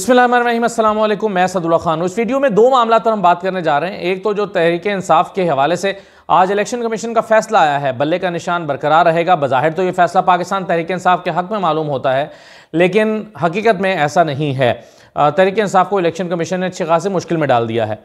वालेकुम मैं सदुल्ला खान इस वीडियो में दो मामला पर हम बात करने जा रहे हैं एक तो जो तहरीक इंसाफ के हवाले से आज इलेक्शन कमीशन का फैसला आया है बल्ले का निशान बरकरार रहेगा बज़ाहिर तो ये फैसला पाकिस्तान तहरीक इंसाफ के हक में मालूम होता है लेकिन हकीकत में ऐसा नहीं है तहरीक इंसाफ को इलेक्शन कमीशन ने अच्छी खासी मुश्किल में डाल दिया है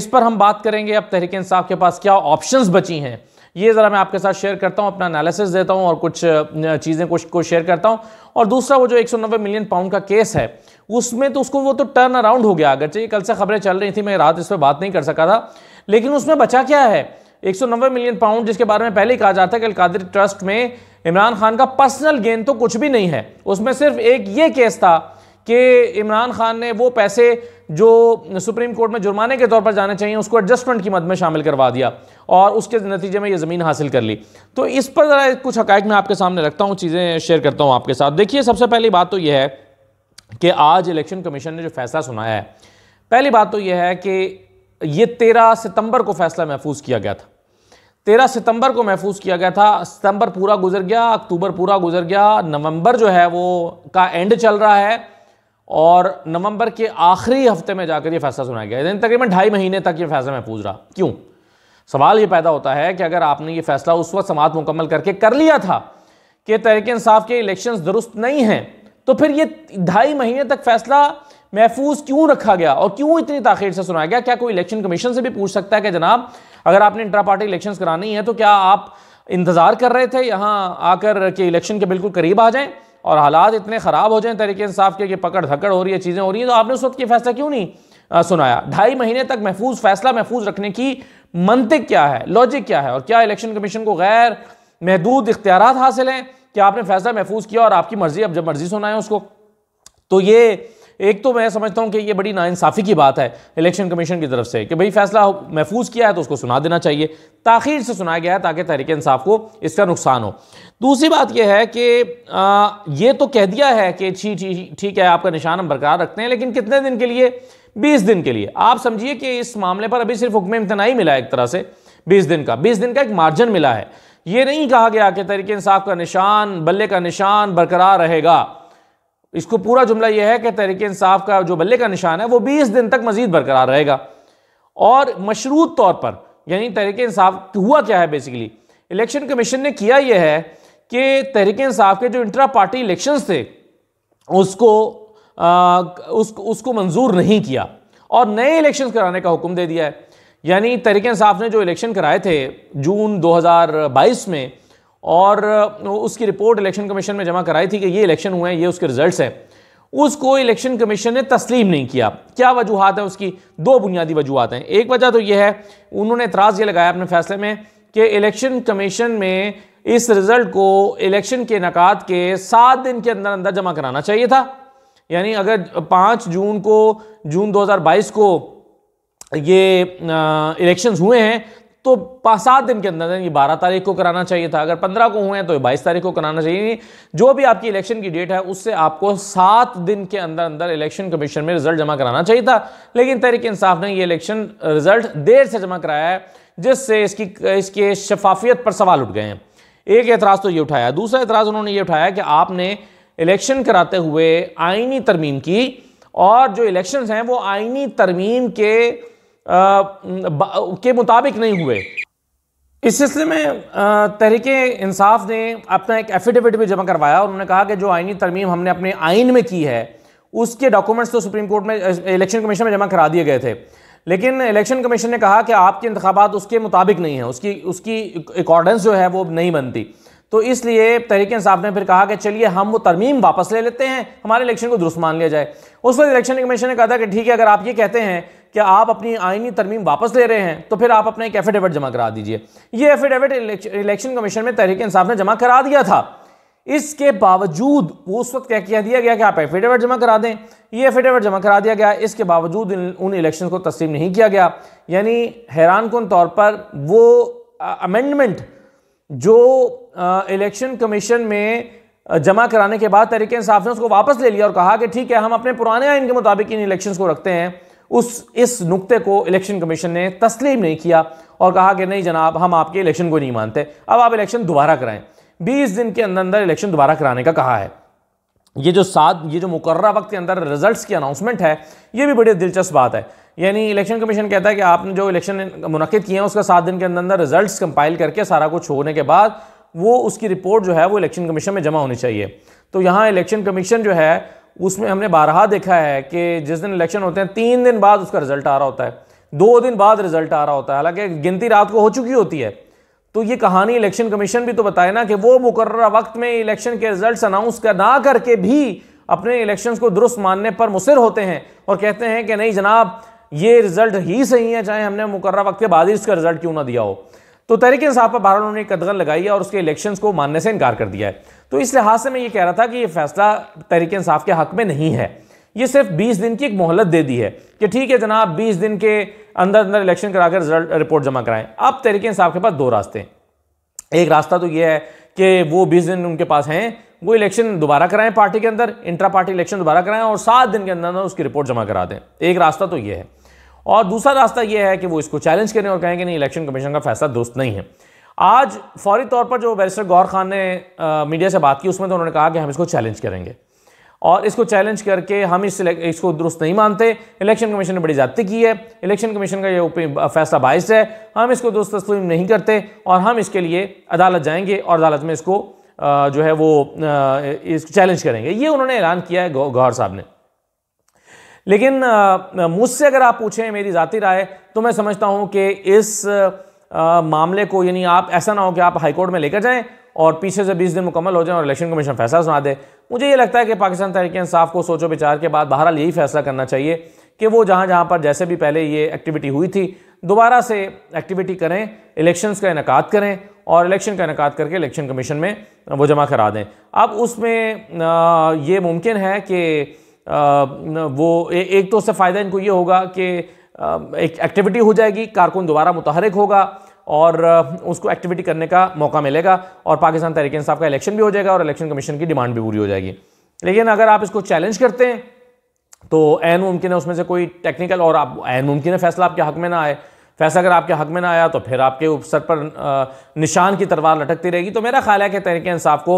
इस पर हम बात करेंगे अब तहरीक इंसाफ के पास क्या ऑप्शन बची हैं ये ज़रा मैं आपके साथ शेयर करता हूँ अपना एनालिसिस देता हूँ और कुछ चीज़ें कुछ को शेयर करता हूँ और दूसरा वो जो एक मिलियन पाउंड का केस है उसमें तो उसको वो तो टर्न अराउंड हो गया चाहिए कल से खबरें चल रही थी मैं रात इस पर बात नहीं कर सका था लेकिन उसमें बचा क्या है एक मिलियन पाउंड जिसके बारे में पहले ही कहा जाता है कि अलकादरी ट्रस्ट में इमरान खान का पर्सनल गेन तो कुछ भी नहीं है उसमें सिर्फ एक ये केस था कि इमरान खान ने वो पैसे जो सुप्रीम कोर्ट में जुर्माने के तौर पर जाने चाहिए उसको एडजस्टमेंट की मद में शामिल करवा दिया और उसके नतीजे में ये ज़मीन हासिल कर ली तो इस पर ज़रा कुछ हक मैं आपके सामने रखता हूँ चीज़ें शेयर करता हूँ आपके साथ देखिए सबसे पहली बात तो यह है कि आज इलेक्शन कमीशन ने जो फैसला सुनाया है पहली बात तो यह है कि ये तेरह सितंबर को फैसला महफूज किया गया था तेरह सितंबर को महफूज किया गया था सितंबर पूरा गुजर गया अक्टूबर पूरा गुजर गया नवंबर जो है वो का एंड चल रहा है और नवंबर के आखिरी हफ्ते में जाकर ये फैसला सुनाया गया यानी तकरीबन ढाई महीने तक ये फैसला महफूज रहा क्यों सवाल ये पैदा होता है कि अगर आपने ये फैसला उस वक्त समाप्त मुकम्मल करके कर लिया था कि तहरीक इंसाफ के इलेक्शंस दुरुस्त नहीं हैं तो फिर ये ढाई महीने तक फैसला महफूज क्यों रखा गया और क्यों इतनी ताखिर से सुनाया गया क्या कोई इलेक्शन कमीशन से भी पूछ सकता है कि जनाब अगर आपने इंटरा पार्टी इलेक्शन करानी है तो क्या आप इंतज़ार कर रहे थे यहाँ आकर के इलेक्शन के बिल्कुल करीब आ जाएं और हालात इतने ख़राब हो जाएं तरीके इंसाफ के कि पकड़ धकड़ हो रही है चीज़ें हो रही हैं तो आपने उस वक्त ये फैसला क्यों नहीं आ, सुनाया ढाई महीने तक महफूज फैसला महफूज रखने की मनतिक क्या है लॉजिक क्या है और क्या इलेक्शन कमीशन को गैर महदूद इख्तियार हासिल हैं कि आपने फैसला महफूज किया और आपकी मर्जी अब जब मर्जी सुनाए उसको तो ये एक तो मैं समझता हूँ कि ये बड़ी नाइंसाफ़ी की बात है इलेक्शन कमीशन की तरफ से कि भाई फैसला महफूज किया है तो उसको सुना देना चाहिए ताखिर से सुनाया गया है ताकि तहरीक इंसाफ को इसका नुकसान हो दूसरी बात यह है कि आ, ये तो कह दिया है कि ठीक ठीक है आपका निशान हम बरकरार रखते हैं लेकिन कितने दिन के लिए बीस दिन के लिए आप समझिए कि इस मामले पर अभी सिर्फ हुक्म इम्तनाई मिला है एक तरह से बीस दिन का बीस दिन का एक मार्जन मिला है ये नहीं कहा गया कि तरीके इंसाफ का निशान बल्ले का निशान बरकरार रहेगा इसको पूरा जुमला यह है कि तरीके इंसाफ का जो बल्ले का निशान है वो 20 दिन तक मजीद बरकरार रहेगा और मशरूत तौर पर यानी तहरीक इंसाफ हुआ क्या है बेसिकली इलेक्शन कमीशन ने किया यह है कि तहरीक इंसाफ के जो इंटरा पार्टी इलेक्शन थे उसको आ, उस, उसको मंजूर नहीं किया और नए इलेक्शन कराने का हुक्म दे दिया है यानी तहरीक इंसाफ ने जो इलेक्शन कराए थे जून 2022 में और उसकी रिपोर्ट इलेक्शन कमीशन में जमा कराई थी कि ये इलेक्शन हुए हैं ये उसके रिजल्ट्स हैं उसको इलेक्शन कमीशन ने तस्लीम नहीं किया क्या वजूहत है उसकी दो बुनियादी वजूहत हैं एक वजह तो यह है उन्होंने एतराज़ ये लगाया अपने फैसले में कि इलेक्शन कमीशन में इस रिज़ल्ट को इलेक्शन के नकात के सात दिन के अंदर अंदर जमा कराना चाहिए था यानी अगर पाँच जून को जून 2022 को ये इलेक्शंस हुए हैं तो सात दिन के अंदर ये बारह तारीख को कराना चाहिए था अगर पंद्रह को हुए हैं तो बाईस तारीख को कराना चाहिए जो भी आपकी इलेक्शन की डेट है उससे आपको सात दिन के अंदर अंदर इलेक्शन कमीशन में रिजल्ट जमा कराना चाहिए था लेकिन तहरीक इंसाफ ने ये इलेक्शन रिजल्ट देर से जमा कराया है जिससे इसकी इसके शफाफियत पर सवाल उठ गए हैं एक एतराज़ तो ये उठाया दूसरा एतराज़ उन्होंने ये उठाया कि आपने इलेक्शन कराते हुए आइनी तरमीम की और जो इलेक्शंस हैं वो आइनी तरमीम के आ, के मुताबिक नहीं हुए इस सिलसिले में तहरीक इंसाफ ने अपना एक एफिडेविट भी जमा करवाया और उन्होंने कहा कि जो आइनी तरमीम हमने अपने आइन में की है उसके डॉक्यूमेंट्स तो सुप्रीम कोर्ट में इलेक्शन कमीशन में जमा करा दिए गए थे लेकिन इलेक्शन कमीशन ने कहा कि आपके इंतबात उसके मुताबिक नहीं है उसकी उसकी अकॉर्डेंस जो है वो नहीं बनती तो इसलिए तहरीक इंसाफ ने फिर कहा कि चलिए हम वो तरमीम वापस ले लेते हैं हमारे इलेक्शन को दुरुस्त मान लिया जाए उस वक्त इलेक्शन कमीशन ने कहा था कि ठीक है अगर आप ये कहते हैं कि आप अपनी आइनी तरमीम वापस ले रहे हैं तो फिर आप अपना एक एफिडेविट जमा करा दीजिए ये एफिडेविट इलेक्शन कमीशन में तहरीक इंसाफ ने जमा करा दिया था इसके बावजूद उस वक्त क्या किया दिया गया कि आप एफिडेविट जमा करा दें ये एफिडेविट जमा करा दिया गया इसके बावजूद उन इलेक्शन को तस्लीम नहीं किया गया यानी हैरान कन तौर पर वो अमेंडमेंट जो इलेक्शन कमीशन में जमा कराने के बाद तरीके इंसाफ ने उसको वापस ले लिया और कहा कि ठीक है हम अपने पुराने आइन के मुताबिक इन इलेक्शन को रखते हैं उस इस नुक्ते को इलेक्शन कमीशन ने तस्लीम नहीं किया और कहा कि नहीं जनाब हम आपके इलेक्शन को नहीं मानते अब आप इलेक्शन दोबारा कराएं 20 दिन के अंदर अंदर इलेक्शन दोबारा कराने का कहा है ये जो सात ये जो मुकर वक्त के अंदर रिजल्ट्स की अनाउंसमेंट है ये भी बड़ी दिलचस्प बात है यानी इलेक्शन कमीशन कहता है कि आपने जो इलेक्शन मुनद किए हैं उसका सात दिन के अंदर अंदर रिजल्ट कंपाइल करके सारा कुछ होने के बाद वो उसकी रिपोर्ट जो है वो इलेक्शन कमीशन में जमा होनी चाहिए तो यहाँ इलेक्शन कमीशन जो है उसमें हमने बारहा देखा है कि जिस दिन इलेक्शन होते हैं तीन दिन बाद उसका रिजल्ट आ रहा होता है दो दिन बाद रिजल्ट आ रहा होता है हालांकि गिनती रात को हो चुकी होती है तो ये कहानी इलेक्शन कमीशन भी तो बताए ना कि वो मुकर्र वक्त में इलेक्शन के रिजल्ट अनाउंस कर ना करके भी अपने इलेक्शंस को दुरुस्त मानने पर मुसर होते हैं और कहते हैं कि नहीं जनाब ये रिजल्ट ही सही है चाहे हमने मुकर वक्त के बाद ही इसका रिजल्ट क्यों ना दिया हो तो तहरीक इंसाफ पर बहरहाल उन्होंने कदगन लगाई है और उसके इलेक्शंस को मानने से इनकार कर दिया है तो इस लिहाज से मैं ये कह रहा था कि ये फैसला तहरीक इंसाफ के हक में नहीं है ये सिर्फ 20 दिन की एक मोहलत दे दी है कि ठीक है जनाब 20 दिन के अंदर अंदर इलेक्शन कराकर रिजल्ट रिपोर्ट जमा कराएं अब तहरीक इंसाफ के पास दो रास्ते हैं एक रास्ता तो ये है कि वो बीस दिन उनके पास हैं वो इलेक्शन दोबारा कराएं पार्टी के अंदर इंट्रा पार्टी इलेक्शन दोबारा कराएं और सात दिन के अंदर अंदर उसकी रिपोर्ट जमा करा दें एक रास्ता तो ये है और दूसरा रास्ता यह है कि वो इसको चैलेंज करें और कहें कि नहीं इलेक्शन कमीशन का फैसला दुरुस्त नहीं है आज फौरी तौर पर जो बैरिस्टर गौर खान ने आ, मीडिया से बात की उसमें तो उन्होंने कहा कि हम इसको चैलेंज करेंगे और इसको चैलेंज करके हम इस इसको दुरुस्त नहीं मानते इलेक्शन कमीशन ने बड़ी ज्यादा की है इलेक्शन कमीशन का ये फैसला बायस है हम इसको दुरुस्त तस्लीम नहीं करते और हम इसके लिए अदालत जाएंगे और अदालत में इसको जो है वो इस चैलेंज करेंगे ये उन्होंने ऐलान किया है गौर साहब ने लेकिन मुझसे अगर आप पूछें मेरी ज़ाती राय तो मैं समझता हूं कि इस आ, मामले को यानी आप ऐसा ना हो कि आप हाईकोर्ट में लेकर जाएं और पीछे से 20 दिन मुकम्मल हो जाएं और इलेक्शन कमीशन फैसला सुना दे मुझे ये लगता है कि पाकिस्तान तहरीक इंसाफ को सोचो विचार के बाद बहरहाल यही फैसला करना चाहिए कि वो जहाँ जहाँ पर जैसे भी पहले ये एक्टिविटी हुई थी दोबारा से एक्टिविटी करें इलेक्शंस का इनका करें और इलेक्शन का इनका करके इलेक्शन कमीशन में वो जमा करा दें अब उसमें ये मुमकिन है कि वो ए, एक तो उससे फ़ायदा इनको ये होगा कि एक एक्टिविटी हो जाएगी कारकुन दोबारा मुतहरक होगा और उसको एक्टिविटी करने का मौका मिलेगा और पाकिस्तान तहरीक इंसाफ का इलेक्शन भी हो जाएगा और इलेक्शन कमीशन की डिमांड भी पूरी हो जाएगी लेकिन अगर आप इसको चैलेंज करते हैं तो एन मुमकिन है उसमें से कोई टेक्निकल और आप एन मुमकिन है फैसला आपके हक में ना आए फैसला अगर आपके हक में ना आया तो फिर आपके सर पर निशान की तलवार लटकती रहेगी तो मेरा ख्याल है कि तहरीक इंसाफ को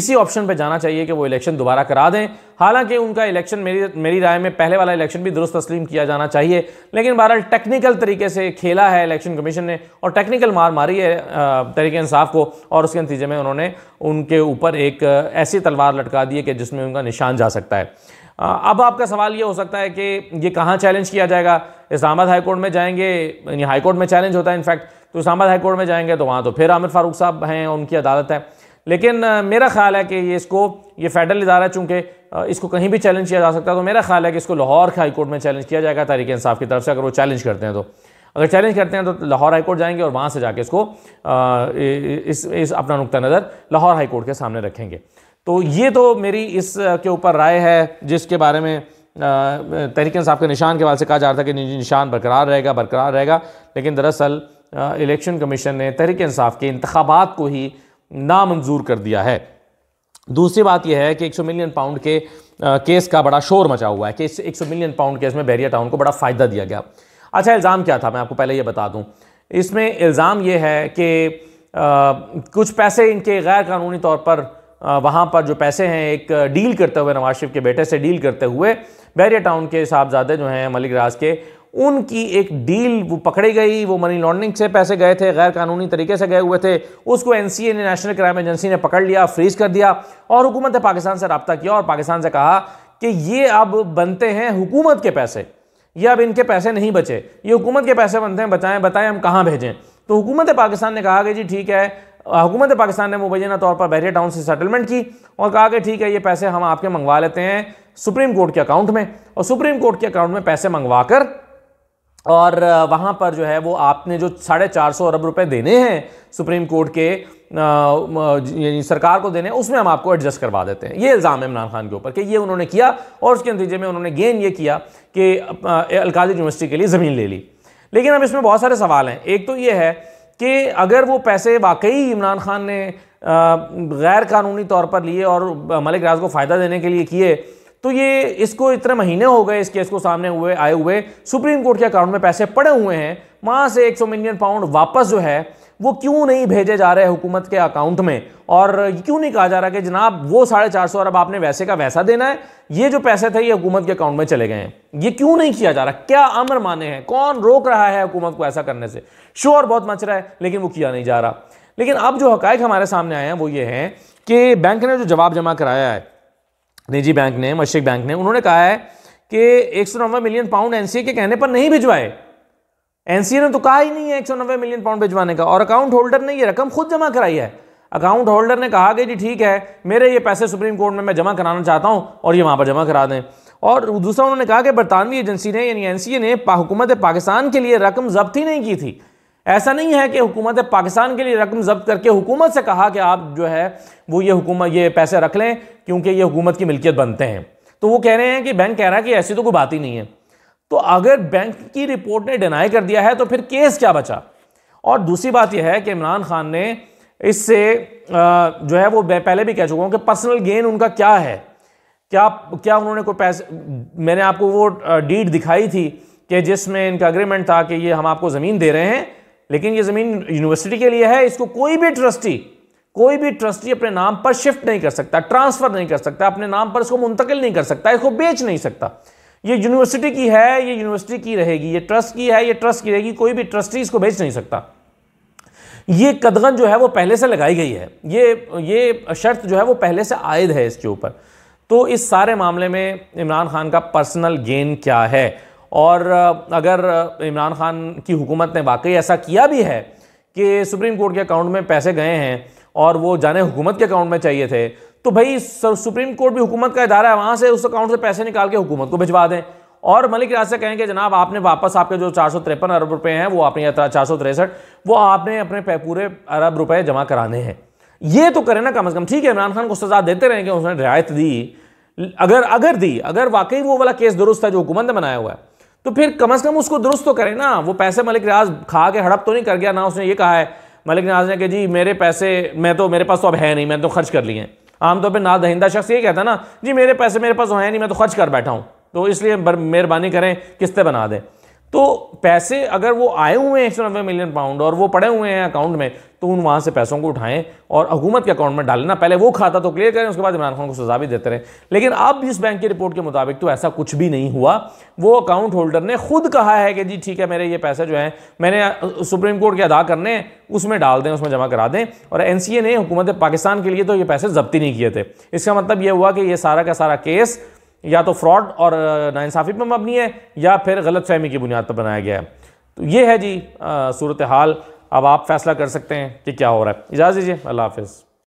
इसी ऑप्शन पर जाना चाहिए कि वो इलेक्शन दोबारा करा दें हालांकि उनका इलेक्शन मेरी मेरी राय में पहले वाला इलेक्शन भी दुरुस्त तस्लीम किया जाना चाहिए लेकिन बहरहाल टेक्निकल तरीके से खेला है इलेक्शन कमीशन ने और टेक्निकल मार मारी है तहरीक इंसाफ को और उसके नतीजे में उन्होंने उनके ऊपर एक ऐसी तलवार लटका दी है कि जिसमें उनका निशान जा सकता है अब आपका सवाल ये हो सकता है कि ये कहाँ चैलेंज किया जाएगा इस्लामाबाद हाईकोर्ट में जाएंगे यानी हाईकोर्ट में चैलेंज होता है इनफैक्ट तो इस्लामाबाद हाईकोर्ट में जाएंगे तो वहाँ तो फिर आमिर फारूक साहब हैं उनकी अदालत है लेकिन मेरा ख्याल है कि ये इसको ये फेडरल इदारा है चूँकि इसको कहीं भी चैलेंज किया जा सकता है तो मेरा ख्याल है कि इसको लाहौर हाई कोर्ट में चैलेंज किया जाएगा तारीख इंसाफ की तरफ से अगर वो चैलेंज करते हैं तो अगर चैलेंज करते हैं तो लाहौर हाई कोर्ट जाएंगे और वहाँ से जाके इसको इस, अपना नुकतः नज़र लाहौर हाई कोर्ट के सामने रखेंगे तो ये तो मेरी इस के ऊपर राय है जिसके बारे में तहरीक साहब के निशान के हवाले से कहा जा रहा था कि निशान बरकरार रहेगा बरकरार रहेगा लेकिन दरअसल इलेक्शन कमीशन ने तहरीक इंसाफ के इंतबात को ही नामंजूर कर दिया है दूसरी बात यह है कि 100 मिलियन पाउंड के आ, केस का बड़ा शोर मचा हुआ है कि इस 100 मिलियन पाउंड केस में बहरिया टाउन को बड़ा फ़ायदा दिया गया अच्छा इल्ज़ाम क्या था मैं आपको पहले ये बता दूँ इसमें इल्ज़ाम ये है कि आ, कुछ पैसे इनके गैर कानूनी तौर पर वहाँ पर जो पैसे हैं एक डील करते हुए नवाज शरीफ के बेटे से डील करते हुए बैरिया टाउन के साहबजादे जो हैं मलिक राज के उनकी एक डील वो पकड़ी गई वो मनी लॉन्ड्रिंग से पैसे गए थे गैर कानूनी तरीके से गए हुए थे उसको एन सी ए ने नेशनल क्राइम एजेंसी ने पकड़ लिया फ्रीज कर दिया और हुकूमत ने पाकिस्तान से रबता किया और पाकिस्तान से कहा कि ये अब बनते हैं हुकूमत के पैसे ये अब इनके पैसे नहीं बचे ये हुकूमत के पैसे बनते हैं बचाएं बताएं हम कहाँ भेजें तो हुकूमत पाकिस्तान ने कहा कि जी ठीक है हुकूमत पाकिस्तान ने मुबैना तौर पर बैरिया टाउन से सेटलमेंट की और कहा कि ठीक है ये पैसे हम आपके मंगवा लेते हैं सुप्रीम कोर्ट के अकाउंट में और सुप्रीम कोर्ट के अकाउंट में पैसे मंगवा कर और वहाँ पर जो है वो आपने जो साढ़े चार सौ अरब रुपए देने हैं सुप्रीम कोर्ट के यानी सरकार को देने हैं उसमें हम आपको एडजस्ट करवा देते हैं ये इल्ज़ाम है इमरान खान के ऊपर कि ये उन्होंने किया और उसके नतीजे में उन्होंने गेन ये किया कि अलकाजी यूनिवर्सिटी के लिए ज़मीन ले ली लेकिन अब इसमें बहुत सारे सवाल हैं एक तो ये है कि अगर वो पैसे वाकई इमरान खान ने गैर कानूनी तौर पर लिए और मलिक राज को फ़ायदा देने के लिए किए तो ये इसको इतने महीने हो गए इस केस को सामने हुए आए हुए सुप्रीम कोर्ट के अकाउंट में पैसे पड़े हुए हैं वहाँ से 100 मिलियन पाउंड वापस जो है वो क्यों नहीं भेजे जा रहे हैं हुकूमत के अकाउंट में और क्यों नहीं कहा जा रहा कि जनाब वो साढ़े चार सौ अरब आपने वैसे का वैसा देना है ये जो पैसे थे ये हुकूमत के अकाउंट में चले गए हैं ये क्यों नहीं किया जा रहा क्या अमर माने हैं कौन रोक रहा है हुकूमत को ऐसा करने से शोर बहुत मच रहा है लेकिन वो किया नहीं जा रहा लेकिन अब जो हक हमारे सामने आए हैं वो ये हैं कि बैंक ने जो जवाब जमा कराया है निजी बैंक ने मशिक बैंक ने उन्होंने कहा है कि एक मिलियन पाउंड एनसीए के कहने पर नहीं भिजवाए एनसीए ने तो कहा ही नहीं है एक मिलियन पाउंड भिजवाने का और अकाउंट होल्डर ने यह रकम खुद जमा कराई है अकाउंट होल्डर ने कहा कि जी ठीक है मेरे ये पैसे सुप्रीम कोर्ट में मैं जमा कराना चाहता हूँ और ये वहाँ पर जमा करा दें और दूसरा उन्होंने कहा कि बरतानवी एजेंसी ने यानी एनसीए ने हुकूमत पाकिस्तान के लिए रकम जब्त ही नहीं की थी ऐसा नहीं है कि हुकूमत पाकिस्तान के लिए रकम जब्त करके हुकूमत से कहा कि आप जो है वो ये हुकूमत ये पैसे रख लें क्योंकि ये हुकूमत की मिल्कियत बनते हैं तो वो कह रहे हैं कि बैंक कह रहा है कि ऐसी तो कोई बात ही नहीं है तो अगर बैंक की रिपोर्ट ने डिनाई कर दिया है तो फिर केस क्या बचा और दूसरी बात यह है कि इमरान खान ने इससे जो है वो पहले भी कह चुका हूँ कि पर्सनल गेन उनका क्या है क्या क्या उन्होंने कोई पैसे मैंने आपको वो डीड दिखाई थी कि जिसमें इनका अग्रीमेंट था कि ये हम आपको ज़मीन दे रहे हैं लेकिन ये ज़मीन यूनिवर्सिटी के लिए है इसको कोई भी ट्रस्टी कोई भी ट्रस्टी अपने नाम पर शिफ्ट नहीं कर सकता ट्रांसफ़र नहीं कर सकता अपने नाम पर इसको मुंतकिल नहीं कर सकता इसको बेच नहीं सकता ये यूनिवर्सिटी की है ये यूनिवर्सिटी की रहेगी ये ट्रस्ट की है ये ट्रस्ट की रहेगी कोई भी ट्रस्टी इसको बेच नहीं सकता ये कदगन जो है वो पहले से लगाई गई है ये ये शर्त जो है वो पहले से आयद है इसके ऊपर तो इस सारे मामले में इमरान खान का पर्सनल गेन क्या है और अगर इमरान खान की हुकूमत ने वाकई ऐसा किया भी है कि सुप्रीम कोर्ट के अकाउंट में पैसे गए हैं और वो जाने हुकूमत के अकाउंट में चाहिए थे तो भाई सुप्रीम कोर्ट भी हुकूमत का इदारा है वहां से उस अकाउंट से पैसे निकाल के हुकूमत को भिजवा दें और मलिक राज से कहें कि जनाब आपने वापस आपके जो चार अरब रुपए हैं वो आपने चार सौ तिरसठ वो आपने अपने पूरे अरब रुपए जमा कराने हैं ये तो करें ना कम अज़ कम ठीक है इमरान खान को सजा देते रहें कि उसने रियायत दी अगर अगर दी अगर वाकई वो वाला केस दुरुस्त है जो हुकूमत ने बनाया हुआ है तो फिर कम अज़ कम उसको दुरुस्त तो करें ना वो पैसे मलिक रियाज खा के हड़प तो नहीं कर गया ना उसने ये कहा है मलिक रियाज ने कि जी मेरे पैसे मैं तो मेरे पास तो अब है नहीं मैंने तो खर्च कर लिए हैं आमतौर पर ना दहिंदा शख्स ये कहता ना जी मेरे पैसे मेरे पास हो नहीं मैं तो खर्च कर बैठा हूँ तो इसलिए मेहरबानी करें किस्तें बना दें तो पैसे अगर वो आए हुए हैं एक सौ नब्बे मिलियन पाउंड और वो पड़े हुए हैं अकाउंट में तो उन वहाँ से पैसों को उठाएं और हुकूमत के अकाउंट में डालना पहले वो खाता तो क्लियर करें उसके बाद इमरान खान को सजा भी देते रहें लेकिन अब इस बैंक की रिपोर्ट के मुताबिक तो ऐसा कुछ भी नहीं हुआ वो अकाउंट होल्डर ने खुद कहा है कि जी ठीक है मेरे ये पैसे जो हैं मैंने सुप्रीम कोर्ट के अदा करने उसमें डाल दें उसमें जमा करा दें और एन ने हुकूमत पाकिस्तान के लिए तो ये पैसे जब्ती नहीं किए थे इसका मतलब ये हुआ कि ये सारा का सारा केस या तो फ्रॉड और नासाफ़ी पर मबनी है या फिर गलत फहमी की बुनियाद पर बनाया गया है तो ये है जी सूरत हाल अब आप फैसला कर सकते हैं कि क्या हो रहा है इजाज़ दीजिए अल्लाह हाफिज़